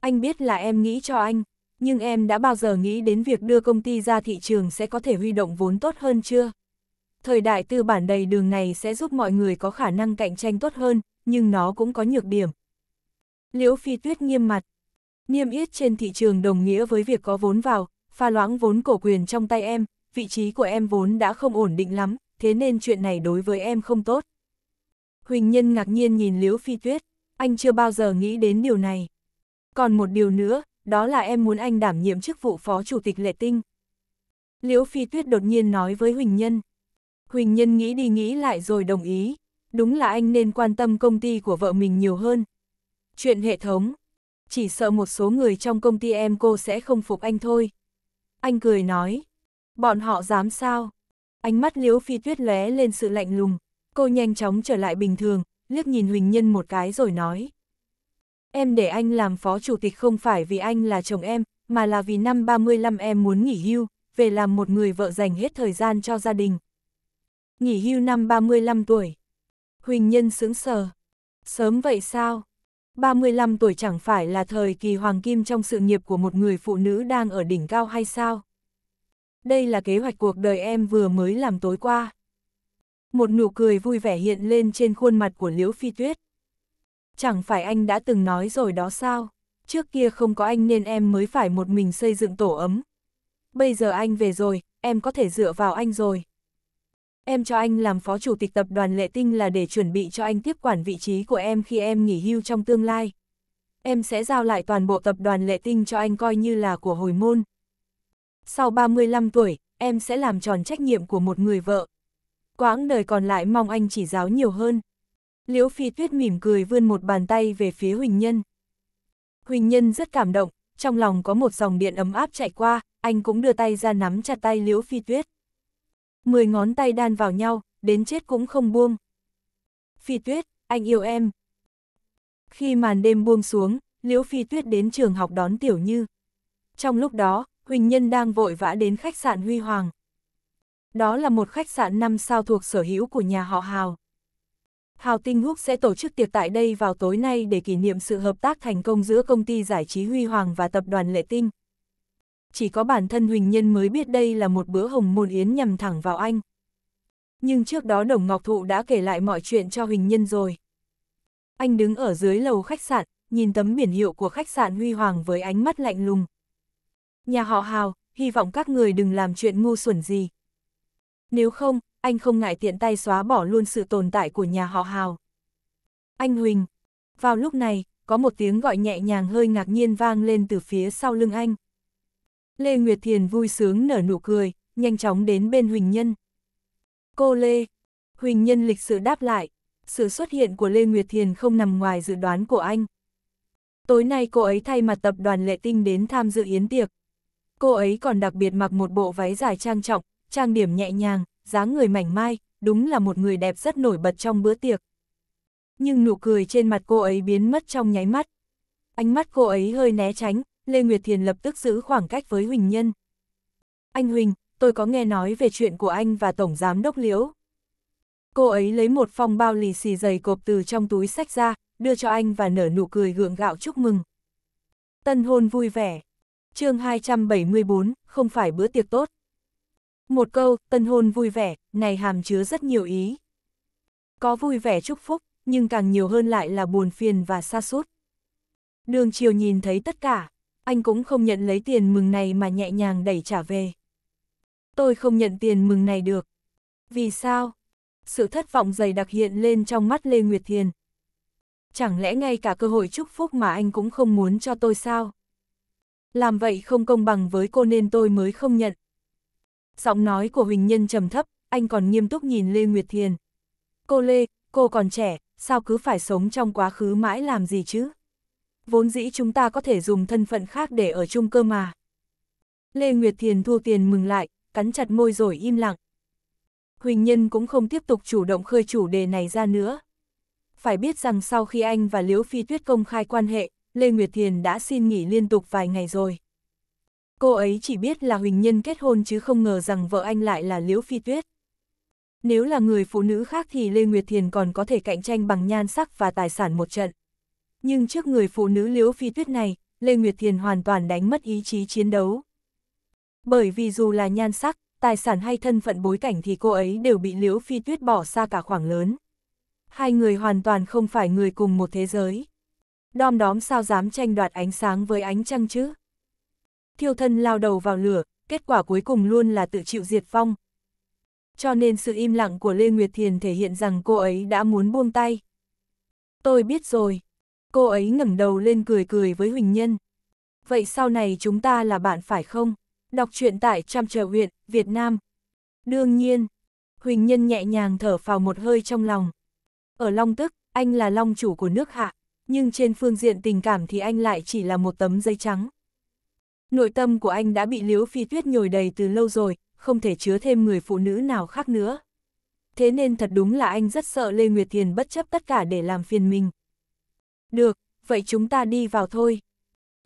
Anh biết là em nghĩ cho anh, nhưng em đã bao giờ nghĩ đến việc đưa công ty ra thị trường sẽ có thể huy động vốn tốt hơn chưa? thời đại tư bản đầy đường này sẽ giúp mọi người có khả năng cạnh tranh tốt hơn, nhưng nó cũng có nhược điểm. Liễu Phi Tuyết nghiêm mặt. Niêm yết trên thị trường đồng nghĩa với việc có vốn vào, pha loãng vốn cổ quyền trong tay em, vị trí của em vốn đã không ổn định lắm, thế nên chuyện này đối với em không tốt. Huỳnh Nhân ngạc nhiên nhìn Liễu Phi Tuyết, anh chưa bao giờ nghĩ đến điều này. Còn một điều nữa, đó là em muốn anh đảm nhiệm chức vụ phó chủ tịch lệ tinh. Liễu Phi Tuyết đột nhiên nói với Huỳnh Nhân. Huỳnh Nhân nghĩ đi nghĩ lại rồi đồng ý. Đúng là anh nên quan tâm công ty của vợ mình nhiều hơn. Chuyện hệ thống. Chỉ sợ một số người trong công ty em cô sẽ không phục anh thôi. Anh cười nói. Bọn họ dám sao? Ánh mắt liễu phi tuyết lóe lên sự lạnh lùng. Cô nhanh chóng trở lại bình thường, liếc nhìn Huỳnh Nhân một cái rồi nói. Em để anh làm phó chủ tịch không phải vì anh là chồng em, mà là vì năm 35 em muốn nghỉ hưu, về làm một người vợ dành hết thời gian cho gia đình nghỉ hưu năm 35 tuổi. Huỳnh Nhân sướng sờ. Sớm vậy sao? 35 tuổi chẳng phải là thời kỳ hoàng kim trong sự nghiệp của một người phụ nữ đang ở đỉnh cao hay sao? Đây là kế hoạch cuộc đời em vừa mới làm tối qua. Một nụ cười vui vẻ hiện lên trên khuôn mặt của Liễu Phi Tuyết. Chẳng phải anh đã từng nói rồi đó sao? Trước kia không có anh nên em mới phải một mình xây dựng tổ ấm. Bây giờ anh về rồi, em có thể dựa vào anh rồi. Em cho anh làm phó chủ tịch tập đoàn Lệ Tinh là để chuẩn bị cho anh tiếp quản vị trí của em khi em nghỉ hưu trong tương lai. Em sẽ giao lại toàn bộ tập đoàn Lệ Tinh cho anh coi như là của hồi môn. Sau 35 tuổi, em sẽ làm tròn trách nhiệm của một người vợ. Quãng đời còn lại mong anh chỉ giáo nhiều hơn. Liễu Phi Tuyết mỉm cười vươn một bàn tay về phía Huỳnh Nhân. Huỳnh Nhân rất cảm động, trong lòng có một dòng điện ấm áp chạy qua, anh cũng đưa tay ra nắm chặt tay Liễu Phi Tuyết. Mười ngón tay đan vào nhau, đến chết cũng không buông. Phi tuyết, anh yêu em. Khi màn đêm buông xuống, Liễu Phi tuyết đến trường học đón Tiểu Như. Trong lúc đó, Huỳnh Nhân đang vội vã đến khách sạn Huy Hoàng. Đó là một khách sạn 5 sao thuộc sở hữu của nhà họ Hào. Hào Tinh Húc sẽ tổ chức tiệc tại đây vào tối nay để kỷ niệm sự hợp tác thành công giữa công ty giải trí Huy Hoàng và tập đoàn Lệ Tinh chỉ có bản thân Huỳnh Nhân mới biết đây là một bữa hồng môn yến nhằm thẳng vào anh. Nhưng trước đó Đồng Ngọc Thụ đã kể lại mọi chuyện cho Huỳnh Nhân rồi. Anh đứng ở dưới lầu khách sạn, nhìn tấm biển hiệu của khách sạn Huy Hoàng với ánh mắt lạnh lùng. Nhà họ Hào, hy vọng các người đừng làm chuyện ngu xuẩn gì. Nếu không, anh không ngại tiện tay xóa bỏ luôn sự tồn tại của nhà họ Hào. Anh Huỳnh. Vào lúc này, có một tiếng gọi nhẹ nhàng hơi ngạc nhiên vang lên từ phía sau lưng anh. Lê Nguyệt Thiền vui sướng nở nụ cười, nhanh chóng đến bên Huỳnh Nhân. Cô Lê, Huỳnh Nhân lịch sự đáp lại, sự xuất hiện của Lê Nguyệt Thiền không nằm ngoài dự đoán của anh. Tối nay cô ấy thay mặt tập đoàn Lệ Tinh đến tham dự yến tiệc. Cô ấy còn đặc biệt mặc một bộ váy dài trang trọng, trang điểm nhẹ nhàng, dáng người mảnh mai, đúng là một người đẹp rất nổi bật trong bữa tiệc. Nhưng nụ cười trên mặt cô ấy biến mất trong nháy mắt. Ánh mắt cô ấy hơi né tránh, Lê Nguyệt Thiền lập tức giữ khoảng cách với Huỳnh Nhân. Anh Huỳnh, tôi có nghe nói về chuyện của anh và Tổng Giám Đốc Liễu. Cô ấy lấy một phong bao lì xì dày cộp từ trong túi sách ra, đưa cho anh và nở nụ cười gượng gạo chúc mừng. Tân hôn vui vẻ. chương 274, không phải bữa tiệc tốt. Một câu, tân hôn vui vẻ, này hàm chứa rất nhiều ý. Có vui vẻ chúc phúc, nhưng càng nhiều hơn lại là buồn phiền và xa sút Đường chiều nhìn thấy tất cả, anh cũng không nhận lấy tiền mừng này mà nhẹ nhàng đẩy trả về. Tôi không nhận tiền mừng này được. Vì sao? Sự thất vọng dày đặc hiện lên trong mắt Lê Nguyệt Thiền. Chẳng lẽ ngay cả cơ hội chúc phúc mà anh cũng không muốn cho tôi sao? Làm vậy không công bằng với cô nên tôi mới không nhận. Giọng nói của Huỳnh Nhân trầm thấp, anh còn nghiêm túc nhìn Lê Nguyệt Thiền. Cô Lê, cô còn trẻ, sao cứ phải sống trong quá khứ mãi làm gì chứ? vốn dĩ chúng ta có thể dùng thân phận khác để ở chung cơ mà. Lê Nguyệt Thiền thua tiền mừng lại, cắn chặt môi rồi im lặng. Huỳnh Nhân cũng không tiếp tục chủ động khơi chủ đề này ra nữa. Phải biết rằng sau khi anh và Liễu Phi Tuyết công khai quan hệ, Lê Nguyệt Thiền đã xin nghỉ liên tục vài ngày rồi. Cô ấy chỉ biết là Huỳnh Nhân kết hôn chứ không ngờ rằng vợ anh lại là Liễu Phi Tuyết. Nếu là người phụ nữ khác thì Lê Nguyệt Thiền còn có thể cạnh tranh bằng nhan sắc và tài sản một trận nhưng trước người phụ nữ liễu phi tuyết này, Lê Nguyệt Thiền hoàn toàn đánh mất ý chí chiến đấu. Bởi vì dù là nhan sắc, tài sản hay thân phận bối cảnh thì cô ấy đều bị liễu phi tuyết bỏ xa cả khoảng lớn. Hai người hoàn toàn không phải người cùng một thế giới. Đom đóm sao dám tranh đoạt ánh sáng với ánh trăng chứ? Thiêu thân lao đầu vào lửa, kết quả cuối cùng luôn là tự chịu diệt vong. Cho nên sự im lặng của Lê Nguyệt Thiền thể hiện rằng cô ấy đã muốn buông tay. Tôi biết rồi. Cô ấy ngẩng đầu lên cười cười với Huỳnh Nhân. Vậy sau này chúng ta là bạn phải không? Đọc truyện tại Trăm Trở huyện, Việt Nam. Đương nhiên, Huỳnh Nhân nhẹ nhàng thở phào một hơi trong lòng. Ở Long Tức, anh là long chủ của nước hạ, nhưng trên phương diện tình cảm thì anh lại chỉ là một tấm dây trắng. Nội tâm của anh đã bị liếu phi tuyết nhồi đầy từ lâu rồi, không thể chứa thêm người phụ nữ nào khác nữa. Thế nên thật đúng là anh rất sợ Lê Nguyệt Thiền bất chấp tất cả để làm phiền mình. Được, vậy chúng ta đi vào thôi.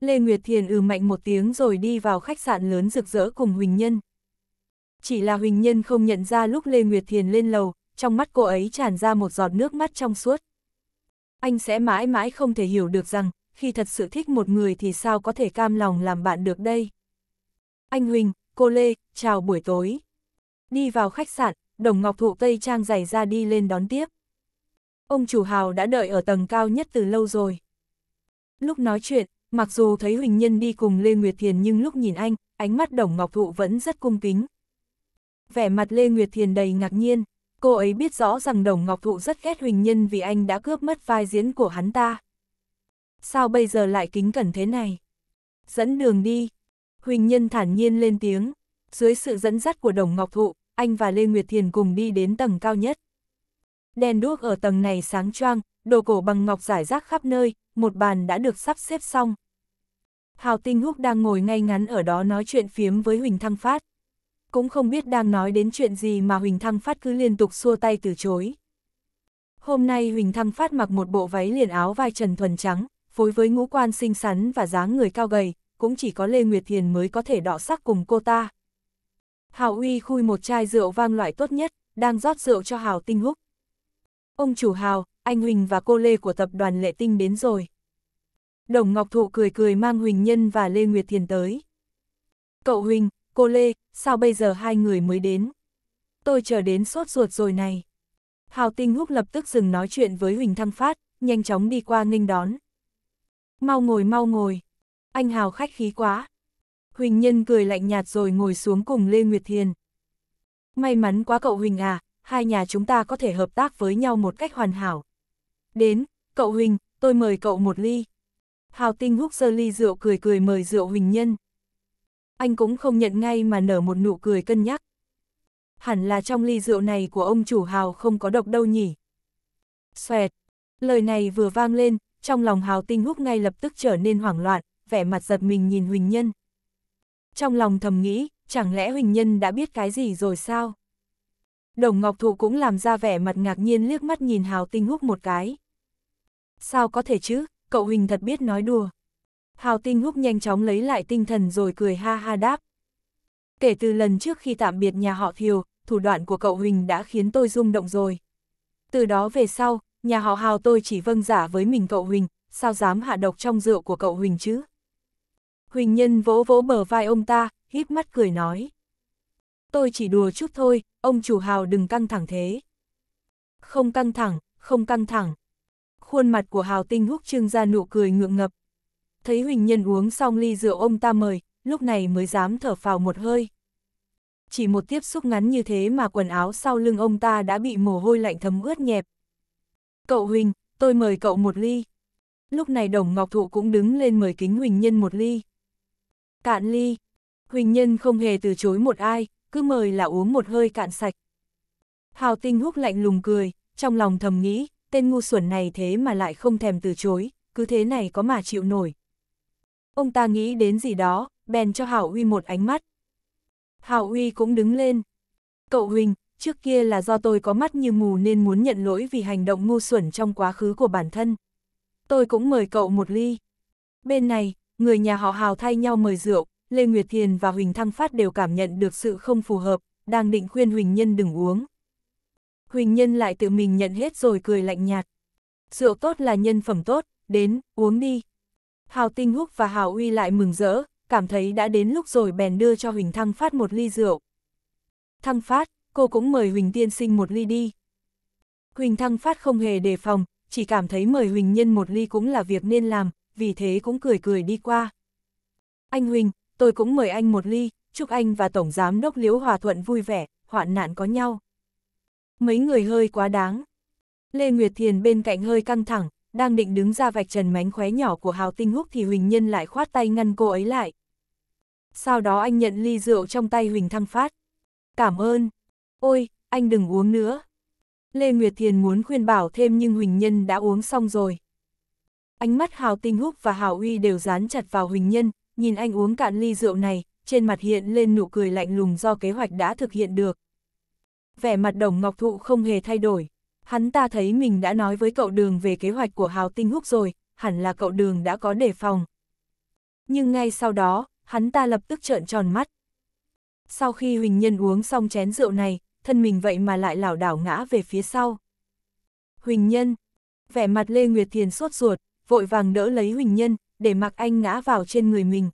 Lê Nguyệt Thiền ừ mạnh một tiếng rồi đi vào khách sạn lớn rực rỡ cùng Huỳnh Nhân. Chỉ là Huỳnh Nhân không nhận ra lúc Lê Nguyệt Thiền lên lầu, trong mắt cô ấy tràn ra một giọt nước mắt trong suốt. Anh sẽ mãi mãi không thể hiểu được rằng, khi thật sự thích một người thì sao có thể cam lòng làm bạn được đây. Anh Huỳnh, cô Lê, chào buổi tối. Đi vào khách sạn, Đồng Ngọc Thụ Tây Trang giày ra đi lên đón tiếp ông chủ hào đã đợi ở tầng cao nhất từ lâu rồi. Lúc nói chuyện, mặc dù thấy Huỳnh Nhân đi cùng Lê Nguyệt Thiền nhưng lúc nhìn anh, ánh mắt Đồng Ngọc Thụ vẫn rất cung kính. Vẻ mặt Lê Nguyệt Thiền đầy ngạc nhiên, cô ấy biết rõ rằng Đồng Ngọc Thụ rất ghét Huỳnh Nhân vì anh đã cướp mất vai diễn của hắn ta. Sao bây giờ lại kính cẩn thế này? Dẫn đường đi. Huỳnh Nhân thản nhiên lên tiếng. Dưới sự dẫn dắt của Đồng Ngọc Thụ, anh và Lê Nguyệt Thiền cùng đi đến tầng cao nhất đèn đuốc ở tầng này sáng choang, đồ cổ bằng ngọc giải rác khắp nơi, một bàn đã được sắp xếp xong. Hào Tinh Húc đang ngồi ngay ngắn ở đó nói chuyện phiếm với Huỳnh Thăng Phát. Cũng không biết đang nói đến chuyện gì mà Huỳnh Thăng Phát cứ liên tục xua tay từ chối. Hôm nay Huỳnh Thăng Phát mặc một bộ váy liền áo vai trần thuần trắng, phối với ngũ quan xinh xắn và dáng người cao gầy, cũng chỉ có Lê Nguyệt Thiền mới có thể đọ sắc cùng cô ta. Hào Uy khui một chai rượu vang loại tốt nhất, đang rót rượu cho Hào Tinh Húc. Ông chủ Hào, anh Huỳnh và cô Lê của tập đoàn Lệ Tinh đến rồi. Đồng Ngọc Thụ cười cười mang Huỳnh Nhân và Lê Nguyệt Thiền tới. Cậu Huỳnh, cô Lê, sao bây giờ hai người mới đến? Tôi chờ đến sốt ruột rồi này. Hào Tinh Húc lập tức dừng nói chuyện với Huỳnh Thăng Phát, nhanh chóng đi qua nghênh đón. Mau ngồi mau ngồi. Anh Hào khách khí quá. Huỳnh Nhân cười lạnh nhạt rồi ngồi xuống cùng Lê Nguyệt Thiền. May mắn quá cậu Huỳnh à, hai nhà chúng ta có thể hợp tác với nhau một cách hoàn hảo. Đến, cậu Huỳnh, tôi mời cậu một ly. Hào Tinh hút sơ ly rượu cười cười mời rượu Huỳnh Nhân. Anh cũng không nhận ngay mà nở một nụ cười cân nhắc. Hẳn là trong ly rượu này của ông chủ Hào không có độc đâu nhỉ. Xoẹt, lời này vừa vang lên, trong lòng Hào Tinh hút ngay lập tức trở nên hoảng loạn, vẻ mặt giật mình nhìn Huỳnh Nhân. Trong lòng thầm nghĩ, chẳng lẽ Huỳnh Nhân đã biết cái gì rồi sao? Đồng Ngọc Thụ cũng làm ra vẻ mặt ngạc nhiên liếc mắt nhìn Hào Tinh Húc một cái. Sao có thể chứ, cậu Huỳnh thật biết nói đùa. Hào Tinh Húc nhanh chóng lấy lại tinh thần rồi cười ha ha đáp. Kể từ lần trước khi tạm biệt nhà họ Thiều, thủ đoạn của cậu Huỳnh đã khiến tôi rung động rồi. Từ đó về sau, nhà họ Hào tôi chỉ vâng giả với mình cậu Huỳnh, sao dám hạ độc trong rượu của cậu Huỳnh chứ? Huỳnh Nhân vỗ vỗ bờ vai ông ta, híp mắt cười nói tôi chỉ đùa chút thôi, ông chủ hào đừng căng thẳng thế. Không căng thẳng, không căng thẳng. Khuôn mặt của hào tinh húc trưng ra nụ cười ngượng ngập. Thấy Huỳnh Nhân uống xong ly rượu ông ta mời, lúc này mới dám thở phào một hơi. Chỉ một tiếp xúc ngắn như thế mà quần áo sau lưng ông ta đã bị mồ hôi lạnh thấm ướt nhẹp. Cậu Huỳnh, tôi mời cậu một ly. Lúc này Đồng Ngọc Thụ cũng đứng lên mời kính Huỳnh Nhân một ly. Cạn ly. Huỳnh Nhân không hề từ chối một ai, cứ mời là uống một hơi cạn sạch. Hào tinh húc lạnh lùng cười, trong lòng thầm nghĩ, tên ngu xuẩn này thế mà lại không thèm từ chối, cứ thế này có mà chịu nổi. Ông ta nghĩ đến gì đó, bèn cho Hảo Huy một ánh mắt. Hảo Huy cũng đứng lên. Cậu huynh, trước kia là do tôi có mắt như mù nên muốn nhận lỗi vì hành động ngu xuẩn trong quá khứ của bản thân. Tôi cũng mời cậu một ly. Bên này, người nhà họ Hào thay nhau mời rượu, Lê Nguyệt Thiền và Huỳnh Thăng Phát đều cảm nhận được sự không phù hợp, đang định khuyên Huỳnh Nhân đừng uống. Huỳnh Nhân lại tự mình nhận hết rồi cười lạnh nhạt. Rượu tốt là nhân phẩm tốt, đến, uống đi. Hào Tinh Húc và Hào Uy lại mừng rỡ, cảm thấy đã đến lúc rồi bèn đưa cho Huỳnh Thăng Phát một ly rượu. Thăng Phát, cô cũng mời Huỳnh Tiên Sinh một ly đi. Huỳnh Thăng Phát không hề đề phòng, chỉ cảm thấy mời Huỳnh Nhân một ly cũng là việc nên làm, vì thế cũng cười cười đi qua. Anh Huỳnh, tôi cũng mời anh một ly, chúc anh và Tổng Giám Đốc Liễu Hòa Thuận vui vẻ, hoạn nạn có nhau. Mấy người hơi quá đáng. Lê Nguyệt Thiền bên cạnh hơi căng thẳng, đang định đứng ra vạch trần mánh khóe nhỏ của Hào Tinh Húc thì Huỳnh Nhân lại khoát tay ngăn cô ấy lại. Sau đó anh nhận ly rượu trong tay Huỳnh Thăng Phát. Cảm ơn. Ôi, anh đừng uống nữa. Lê Nguyệt Thiền muốn khuyên bảo thêm nhưng Huỳnh Nhân đã uống xong rồi. Ánh mắt Hào Tinh Húc và Hào Uy đều dán chặt vào Huỳnh Nhân, nhìn anh uống cạn ly rượu này, trên mặt hiện lên nụ cười lạnh lùng do kế hoạch đã thực hiện được. Vẻ mặt đồng ngọc thụ không hề thay đổi, hắn ta thấy mình đã nói với cậu đường về kế hoạch của hào tinh húc rồi, hẳn là cậu đường đã có đề phòng. Nhưng ngay sau đó, hắn ta lập tức trợn tròn mắt. Sau khi Huỳnh Nhân uống xong chén rượu này, thân mình vậy mà lại lảo đảo ngã về phía sau. Huỳnh Nhân, vẻ mặt Lê Nguyệt Thiền sốt ruột, vội vàng đỡ lấy Huỳnh Nhân, để mặc anh ngã vào trên người mình.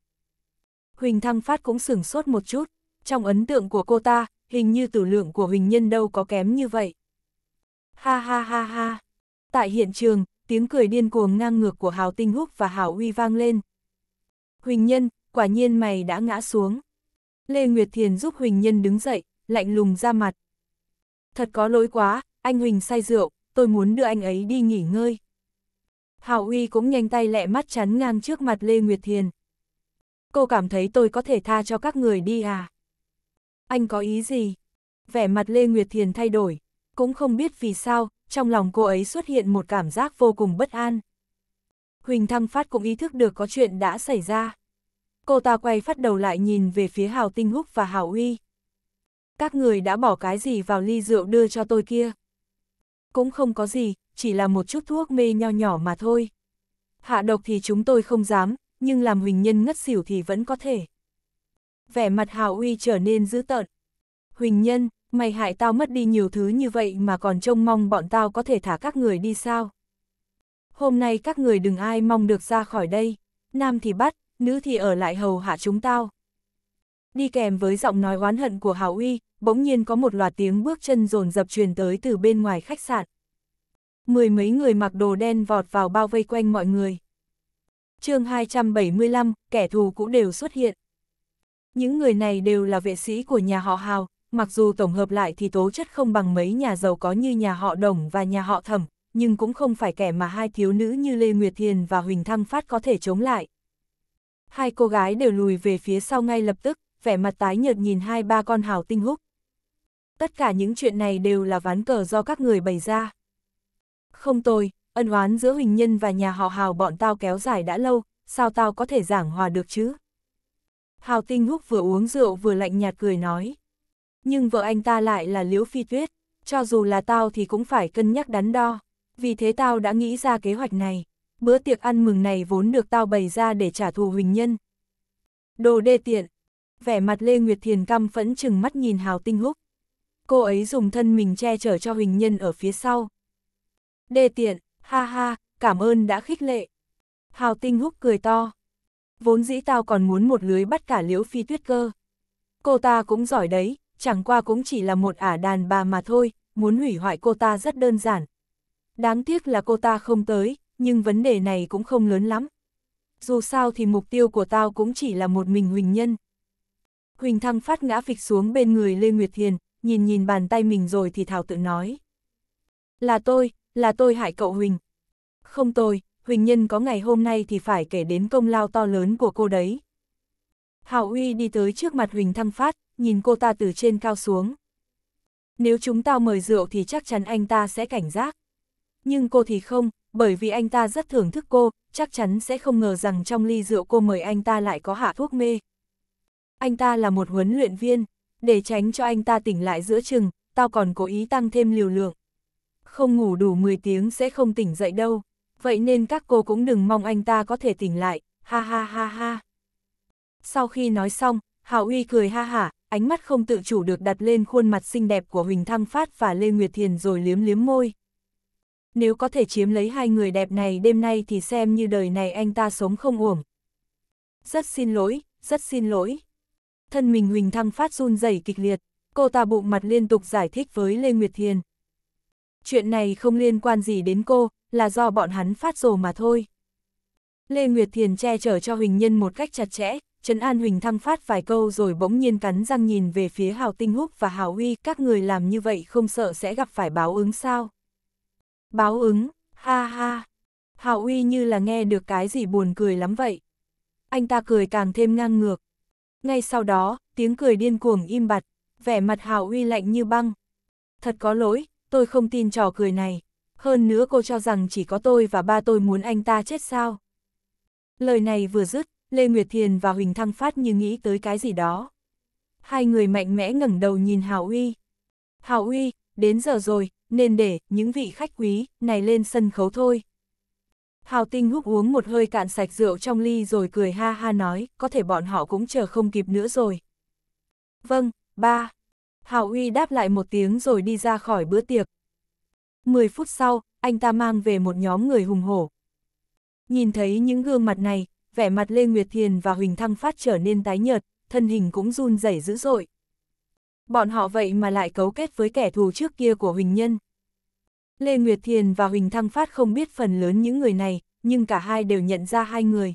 Huỳnh Thăng Phát cũng sửng sốt một chút, trong ấn tượng của cô ta, hình như tử lượng của Huỳnh Nhân đâu có kém như vậy. Ha ha ha ha, tại hiện trường, tiếng cười điên cuồng ngang ngược của Hào Tinh Húc và Hào Uy vang lên. Huỳnh Nhân, quả nhiên mày đã ngã xuống. Lê Nguyệt Thiền giúp Huỳnh Nhân đứng dậy, lạnh lùng ra mặt. Thật có lỗi quá, anh Huỳnh say rượu, tôi muốn đưa anh ấy đi nghỉ ngơi. Hào Uy cũng nhanh tay lẹ mắt chắn ngang trước mặt Lê Nguyệt Thiền. Cô cảm thấy tôi có thể tha cho các người đi à? Anh có ý gì? Vẻ mặt Lê Nguyệt Thiền thay đổi, cũng không biết vì sao, trong lòng cô ấy xuất hiện một cảm giác vô cùng bất an. Huỳnh Thăng Phát cũng ý thức được có chuyện đã xảy ra. Cô ta quay phát đầu lại nhìn về phía Hào Tinh Húc và Hào Uy. Các người đã bỏ cái gì vào ly rượu đưa cho tôi kia? cũng không có gì, chỉ là một chút thuốc mê nho nhỏ mà thôi. Hạ độc thì chúng tôi không dám, nhưng làm Huỳnh Nhân ngất xỉu thì vẫn có thể. Vẻ mặt Hào Uy trở nên dữ tợn. Huỳnh Nhân, mày hại tao mất đi nhiều thứ như vậy mà còn trông mong bọn tao có thể thả các người đi sao? Hôm nay các người đừng ai mong được ra khỏi đây, nam thì bắt, nữ thì ở lại hầu hạ chúng tao. Đi kèm với giọng nói oán hận của Hảo Uy, bỗng nhiên có một loạt tiếng bước chân rồn dập truyền tới từ bên ngoài khách sạn. Mười mấy người mặc đồ đen vọt vào bao vây quanh mọi người. chương 275, kẻ thù cũng đều xuất hiện. Những người này đều là vệ sĩ của nhà họ Hào, mặc dù tổng hợp lại thì tố chất không bằng mấy nhà giàu có như nhà họ Đồng và nhà họ Thẩm, nhưng cũng không phải kẻ mà hai thiếu nữ như Lê Nguyệt Thiền và Huỳnh Thăng Phát có thể chống lại. Hai cô gái đều lùi về phía sau ngay lập tức, vẻ mặt tái nhợt nhìn hai ba con hào tinh húc. Tất cả những chuyện này đều là ván cờ do các người bày ra. Không tồi ân oán giữa Huỳnh Nhân và nhà họ Hào bọn tao kéo dài đã lâu, sao tao có thể giảng hòa được chứ? Hào Tinh Húc vừa uống rượu vừa lạnh nhạt cười nói. Nhưng vợ anh ta lại là Liễu Phi Tuyết, cho dù là tao thì cũng phải cân nhắc đắn đo. Vì thế tao đã nghĩ ra kế hoạch này. Bữa tiệc ăn mừng này vốn được tao bày ra để trả thù Huỳnh Nhân. Đồ đê tiện, vẻ mặt Lê Nguyệt Thiền căm phẫn chừng mắt nhìn Hào Tinh Húc. Cô ấy dùng thân mình che chở cho Huỳnh Nhân ở phía sau. đề tiện, ha ha, cảm ơn đã khích lệ. Hào Tinh Húc cười to. Vốn dĩ tao còn muốn một lưới bắt cả liễu phi tuyết cơ. Cô ta cũng giỏi đấy, chẳng qua cũng chỉ là một ả đàn bà mà thôi, muốn hủy hoại cô ta rất đơn giản. Đáng tiếc là cô ta không tới, nhưng vấn đề này cũng không lớn lắm. Dù sao thì mục tiêu của tao cũng chỉ là một mình Huỳnh Nhân. Huỳnh Thăng phát ngã phịch xuống bên người Lê Nguyệt Thiền, nhìn nhìn bàn tay mình rồi thì thảo tự nói. Là tôi, là tôi hại cậu Huỳnh. Không tôi, Huỳnh Nhân có ngày hôm nay thì phải kể đến công lao to lớn của cô đấy. Hảo Uy đi tới trước mặt Huỳnh Thăng Phát, nhìn cô ta từ trên cao xuống. Nếu chúng tao mời rượu thì chắc chắn anh ta sẽ cảnh giác. Nhưng cô thì không, bởi vì anh ta rất thưởng thức cô, chắc chắn sẽ không ngờ rằng trong ly rượu cô mời anh ta lại có hạ thuốc mê anh ta là một huấn luyện viên, để tránh cho anh ta tỉnh lại giữa chừng, tao còn cố ý tăng thêm liều lượng. Không ngủ đủ 10 tiếng sẽ không tỉnh dậy đâu, vậy nên các cô cũng đừng mong anh ta có thể tỉnh lại, ha ha ha ha. Sau khi nói xong, Hào Uy cười ha ha ánh mắt không tự chủ được đặt lên khuôn mặt xinh đẹp của Huỳnh Thăng Phát và Lê Nguyệt Thiền rồi liếm liếm môi. Nếu có thể chiếm lấy hai người đẹp này đêm nay thì xem như đời này anh ta sống không uổng. Rất xin lỗi, rất xin lỗi thân mình Huỳnh Thăng phát run rẩy kịch liệt, cô ta bụng mặt liên tục giải thích với Lê Nguyệt Thiền. Chuyện này không liên quan gì đến cô, là do bọn hắn phát rồ mà thôi. Lê Nguyệt Thiền che chở cho Huỳnh Nhân một cách chặt chẽ, Trấn An Huỳnh Thăng phát vài câu rồi bỗng nhiên cắn răng nhìn về phía Hào Tinh Húc và Hào huy các người làm như vậy không sợ sẽ gặp phải báo ứng sao? Báo ứng, ha ha. Hào huy như là nghe được cái gì buồn cười lắm vậy. Anh ta cười càng thêm ngang ngược. Ngay sau đó, tiếng cười điên cuồng im bặt, vẻ mặt Hào Uy lạnh như băng. Thật có lỗi, tôi không tin trò cười này. Hơn nữa cô cho rằng chỉ có tôi và ba tôi muốn anh ta chết sao. Lời này vừa dứt, Lê Nguyệt Thiền và Huỳnh Thăng Phát như nghĩ tới cái gì đó. Hai người mạnh mẽ ngẩng đầu nhìn Hào Uy. Hào Uy, đến giờ rồi, nên để những vị khách quý này lên sân khấu thôi. Hào Tinh hút uống một hơi cạn sạch rượu trong ly rồi cười ha ha nói, có thể bọn họ cũng chờ không kịp nữa rồi. Vâng, ba. Hào Uy đáp lại một tiếng rồi đi ra khỏi bữa tiệc. Mười phút sau, anh ta mang về một nhóm người hùng hổ. Nhìn thấy những gương mặt này, vẻ mặt Lê Nguyệt Thiền và Huỳnh Thăng Phát trở nên tái nhợt, thân hình cũng run rẩy dữ dội. Bọn họ vậy mà lại cấu kết với kẻ thù trước kia của Huỳnh Nhân. Lê Nguyệt Thiền và Huỳnh Thăng Phát không biết phần lớn những người này, nhưng cả hai đều nhận ra hai người.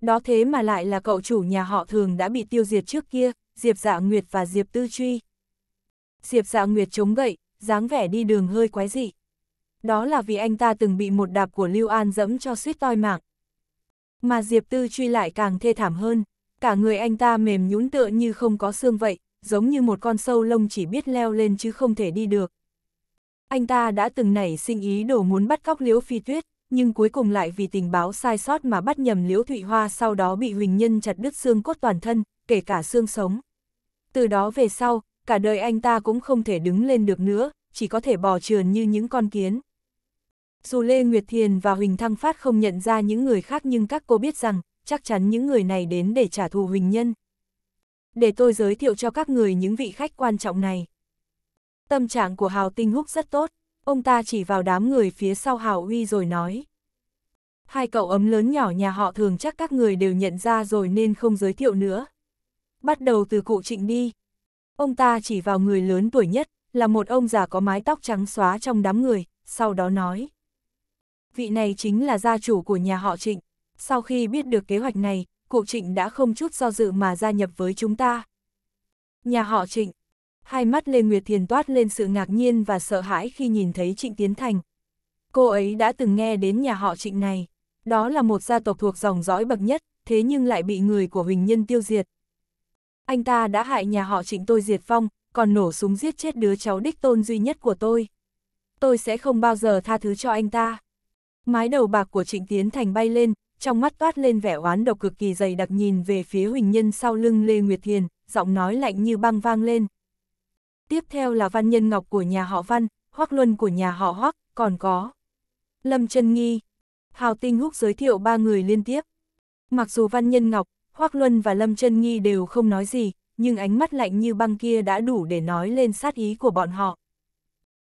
Đó thế mà lại là cậu chủ nhà họ thường đã bị tiêu diệt trước kia, Diệp Dạ Nguyệt và Diệp Tư Truy. Diệp Dạ Nguyệt chống gậy, dáng vẻ đi đường hơi quái dị. Đó là vì anh ta từng bị một đạp của Lưu An dẫm cho suýt toi mạng. Mà Diệp Tư Truy lại càng thê thảm hơn, cả người anh ta mềm nhũn tựa như không có xương vậy, giống như một con sâu lông chỉ biết leo lên chứ không thể đi được anh ta đã từng nảy sinh ý đồ muốn bắt cóc Liễu Phi Tuyết, nhưng cuối cùng lại vì tình báo sai sót mà bắt nhầm Liễu Thụy Hoa sau đó bị Huỳnh Nhân chặt đứt xương cốt toàn thân, kể cả xương sống. Từ đó về sau, cả đời anh ta cũng không thể đứng lên được nữa, chỉ có thể bò trườn như những con kiến. Dù Lê Nguyệt Thiền và Huỳnh Thăng Phát không nhận ra những người khác nhưng các cô biết rằng, chắc chắn những người này đến để trả thù Huỳnh Nhân. Để tôi giới thiệu cho các người những vị khách quan trọng này. Tâm trạng của Hào Tinh Húc rất tốt, ông ta chỉ vào đám người phía sau Hào Uy rồi nói. Hai cậu ấm lớn nhỏ nhà họ thường chắc các người đều nhận ra rồi nên không giới thiệu nữa. Bắt đầu từ cụ trịnh đi. Ông ta chỉ vào người lớn tuổi nhất, là một ông già có mái tóc trắng xóa trong đám người, sau đó nói. Vị này chính là gia chủ của nhà họ trịnh. Sau khi biết được kế hoạch này, cụ trịnh đã không chút do dự mà gia nhập với chúng ta. Nhà họ trịnh, hai mắt Lê Nguyệt Thiền toát lên sự ngạc nhiên và sợ hãi khi nhìn thấy Trịnh Tiến Thành. Cô ấy đã từng nghe đến nhà họ Trịnh này, đó là một gia tộc thuộc dòng dõi bậc nhất, thế nhưng lại bị người của Huỳnh Nhân tiêu diệt. Anh ta đã hại nhà họ Trịnh tôi diệt phong, còn nổ súng giết chết đứa cháu đích tôn duy nhất của tôi. Tôi sẽ không bao giờ tha thứ cho anh ta. Mái đầu bạc của Trịnh Tiến Thành bay lên, trong mắt toát lên vẻ oán độc cực kỳ dày đặc nhìn về phía Huỳnh Nhân sau lưng Lê Nguyệt Thiền, giọng nói lạnh như băng vang lên. Tiếp theo là văn nhân ngọc của nhà họ Văn, Hoắc Luân của nhà họ Hoắc, còn có Lâm Trân Nghi. Hào Tinh Húc giới thiệu ba người liên tiếp. Mặc dù Văn Nhân Ngọc, Hoắc Luân và Lâm Trân Nghi đều không nói gì, nhưng ánh mắt lạnh như băng kia đã đủ để nói lên sát ý của bọn họ.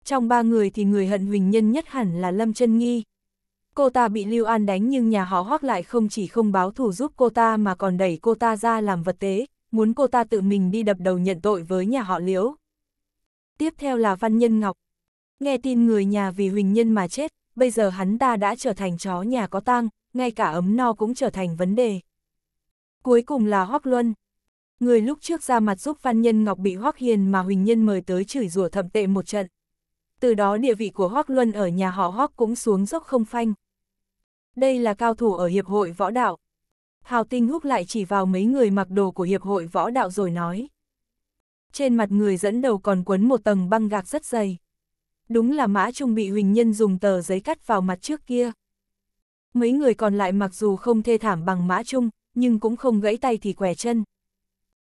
Trong ba người thì người hận Huỳnh Nhân nhất hẳn là Lâm Trân Nghi. Cô ta bị Lưu An đánh nhưng nhà họ Hoắc lại không chỉ không báo thù giúp cô ta mà còn đẩy cô ta ra làm vật tế, muốn cô ta tự mình đi đập đầu nhận tội với nhà họ Liễu tiếp theo là Văn Nhân Ngọc. Nghe tin người nhà vì Huỳnh Nhân mà chết, bây giờ hắn ta đã trở thành chó nhà có tang, ngay cả ấm no cũng trở thành vấn đề. Cuối cùng là Hoác Luân. Người lúc trước ra mặt giúp Văn Nhân Ngọc bị Hoác Hiền mà Huỳnh Nhân mời tới chửi rủa thậm tệ một trận. Từ đó địa vị của Hoác Luân ở nhà họ Hoác cũng xuống dốc không phanh. Đây là cao thủ ở Hiệp hội Võ Đạo. Hào Tinh Húc lại chỉ vào mấy người mặc đồ của Hiệp hội Võ Đạo rồi nói trên mặt người dẫn đầu còn quấn một tầng băng gạc rất dày. Đúng là Mã Trung bị Huỳnh Nhân dùng tờ giấy cắt vào mặt trước kia. Mấy người còn lại mặc dù không thê thảm bằng Mã Trung, nhưng cũng không gãy tay thì quẻ chân.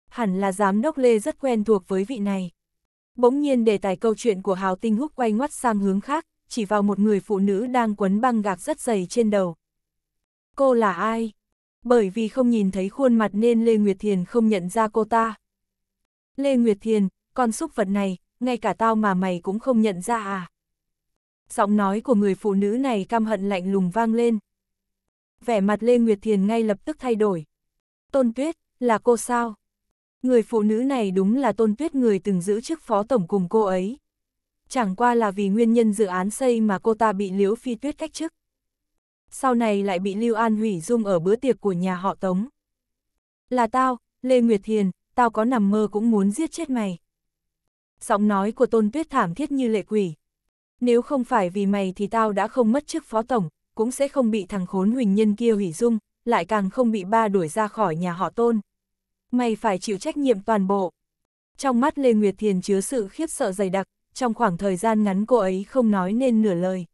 Hẳn là giám đốc Lê rất quen thuộc với vị này. Bỗng nhiên đề tài câu chuyện của Hào Tinh Húc quay ngoắt sang hướng khác, chỉ vào một người phụ nữ đang quấn băng gạc rất dày trên đầu. Cô là ai? Bởi vì không nhìn thấy khuôn mặt nên Lê Nguyệt Thiền không nhận ra cô ta. Lê Nguyệt Thiền, con xúc vật này, ngay cả tao mà mày cũng không nhận ra à. Giọng nói của người phụ nữ này căm hận lạnh lùng vang lên. Vẻ mặt Lê Nguyệt Thiền ngay lập tức thay đổi. Tôn Tuyết, là cô sao? Người phụ nữ này đúng là Tôn Tuyết người từng giữ chức phó tổng cùng cô ấy. Chẳng qua là vì nguyên nhân dự án xây mà cô ta bị Liễu Phi Tuyết cách chức. Sau này lại bị Lưu An hủy dung ở bữa tiệc của nhà họ Tống. Là tao, Lê Nguyệt Thiền, tao có nằm mơ cũng muốn giết chết mày. Giọng nói của tôn tuyết thảm thiết như lệ quỷ. Nếu không phải vì mày thì tao đã không mất chức phó tổng, cũng sẽ không bị thằng khốn huỳnh nhân kia hủy dung, lại càng không bị ba đuổi ra khỏi nhà họ tôn. Mày phải chịu trách nhiệm toàn bộ. Trong mắt Lê Nguyệt Thiền chứa sự khiếp sợ dày đặc, trong khoảng thời gian ngắn cô ấy không nói nên nửa lời.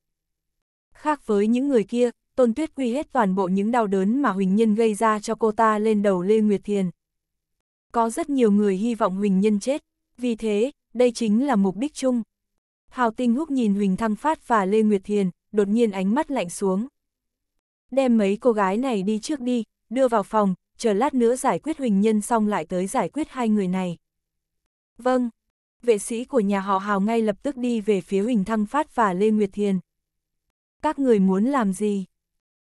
Khác với những người kia, Tôn Tuyết quy hết toàn bộ những đau đớn mà Huỳnh Nhân gây ra cho cô ta lên đầu Lê Nguyệt Thiền, có rất nhiều người hy vọng Huỳnh Nhân chết, vì thế, đây chính là mục đích chung. Hào Tinh Húc nhìn Huỳnh Thăng Phát và Lê Nguyệt Thiền, đột nhiên ánh mắt lạnh xuống. Đem mấy cô gái này đi trước đi, đưa vào phòng, chờ lát nữa giải quyết Huỳnh Nhân xong lại tới giải quyết hai người này. Vâng, vệ sĩ của nhà họ Hào ngay lập tức đi về phía Huỳnh Thăng Phát và Lê Nguyệt Thiền. Các người muốn làm gì?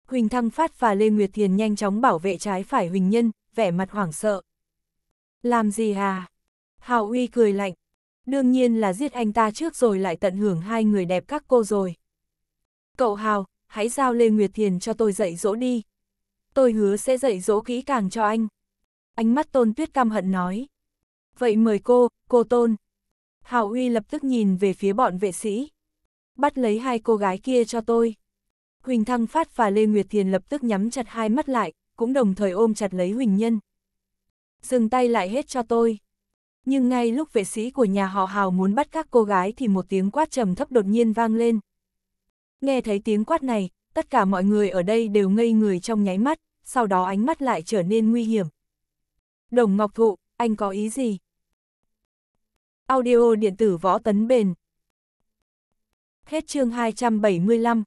Huỳnh Thăng Phát và Lê Nguyệt Thiền nhanh chóng bảo vệ trái phải Huỳnh Nhân, vẻ mặt hoảng sợ. Làm gì hà? Hào Uy cười lạnh. Đương nhiên là giết anh ta trước rồi lại tận hưởng hai người đẹp các cô rồi. Cậu Hào, hãy giao Lê Nguyệt Thiền cho tôi dạy dỗ đi. Tôi hứa sẽ dạy dỗ kỹ càng cho anh. Ánh mắt Tôn Tuyết căm hận nói. Vậy mời cô, cô Tôn. Hào Uy lập tức nhìn về phía bọn vệ sĩ. Bắt lấy hai cô gái kia cho tôi. Huỳnh Thăng Phát và Lê Nguyệt Thiền lập tức nhắm chặt hai mắt lại, cũng đồng thời ôm chặt lấy Huỳnh Nhân dừng tay lại hết cho tôi. Nhưng ngay lúc vệ sĩ của nhà họ Hào muốn bắt các cô gái thì một tiếng quát trầm thấp đột nhiên vang lên. Nghe thấy tiếng quát này, tất cả mọi người ở đây đều ngây người trong nháy mắt, sau đó ánh mắt lại trở nên nguy hiểm. Đồng Ngọc Thụ, anh có ý gì? Audio điện tử võ tấn bền. Hết chương 275